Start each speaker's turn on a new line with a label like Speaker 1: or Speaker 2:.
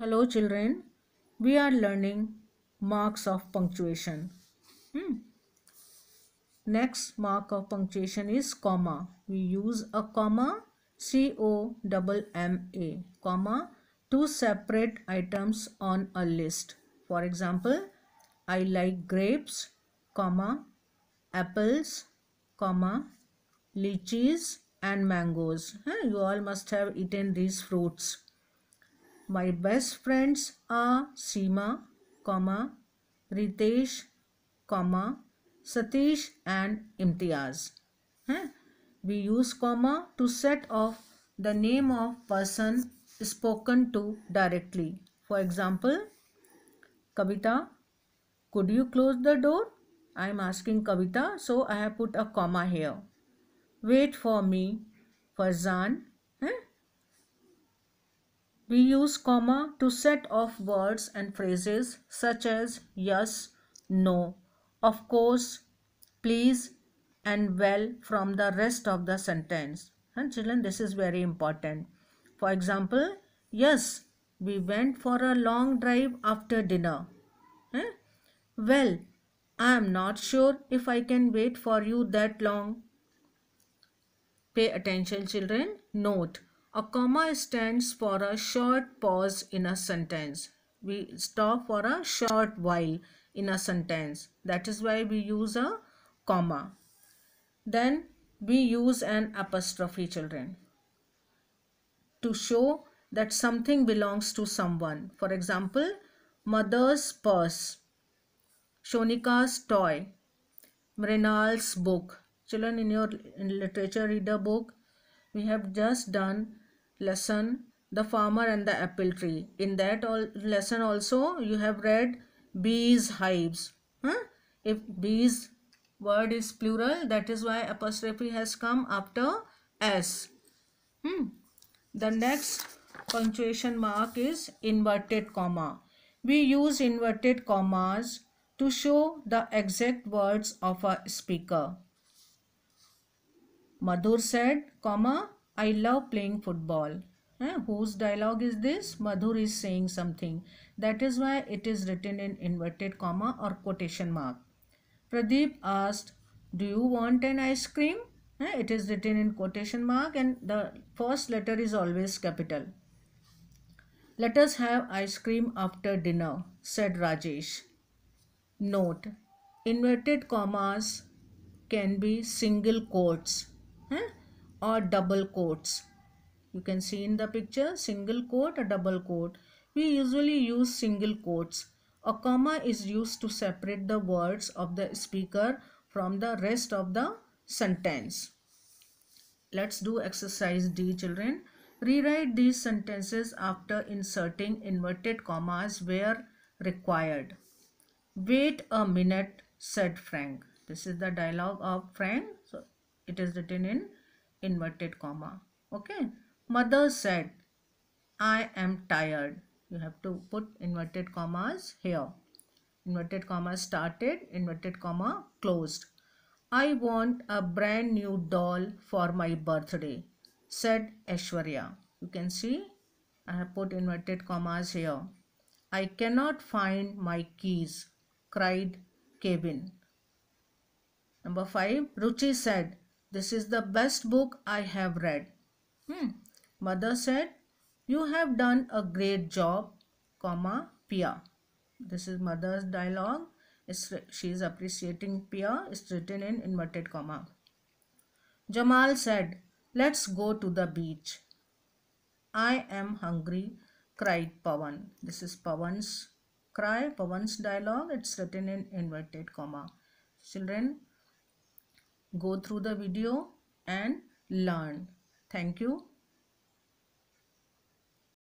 Speaker 1: Hello children, we are learning marks of punctuation. Hmm. Next mark of punctuation is comma. We use a comma C O M M A, comma two separate items on a list. For example, I like grapes, comma apples, comma lychees and mangoes. You all must have eaten these fruits. My best friends are Seema, comma, Ritesh, comma, Satish and Imtiaz. We use comma to set off the name of person spoken to directly. For example, Kavita, could you close the door? I am asking Kavita, so I have put a comma here. Wait for me, Farzan, we use comma to set off words and phrases such as yes, no, of course, please and well from the rest of the sentence. And children, this is very important. For example, yes, we went for a long drive after dinner. Eh? Well, I am not sure if I can wait for you that long. Pay attention children. Note, a comma stands for a short pause in a sentence. We stop for a short while in a sentence. That is why we use a comma. Then we use an apostrophe children to show that something belongs to someone. For example, mother's purse, Shonika's toy, Mrinal's book. Children, in your literature reader book, we have just done lesson the farmer and the apple tree in that all lesson also you have read bees hives huh? if bees word is plural that is why apostrophe has come after s hmm. the next punctuation mark is inverted comma we use inverted commas to show the exact words of a speaker madhur said comma I love playing football. Eh? Whose dialogue is this? Madhur is saying something. That is why it is written in inverted comma or quotation mark. Pradeep asked, Do you want an ice cream? Eh? It is written in quotation mark and the first letter is always capital. Let us have ice cream after dinner, said Rajesh. Note Inverted commas can be single quotes. Eh? or double quotes. You can see in the picture single quote or double quote. We usually use single quotes. A comma is used to separate the words of the speaker from the rest of the sentence. Let's do exercise D children. Rewrite these sentences after inserting inverted commas where required. Wait a minute, said Frank. This is the dialogue of Frank. So it is written in inverted comma okay mother said i am tired you have to put inverted commas here inverted comma started inverted comma closed i want a brand new doll for my birthday said Ashwarya. You can see I have put inverted commas here. I cannot find my keys, cried Kevin. Number 5. Ruchi said, this is the best book I have read. Hmm. Mother said, You have done a great job, comma, Pia. This is mother's dialogue. It's, she is appreciating Pia. It's written in inverted comma. Jamal said, Let's go to the beach. I am hungry, cried Pawan. This is Pawan's cry, Pawan's dialogue. It's written in inverted comma. Children, go through the video and learn thank you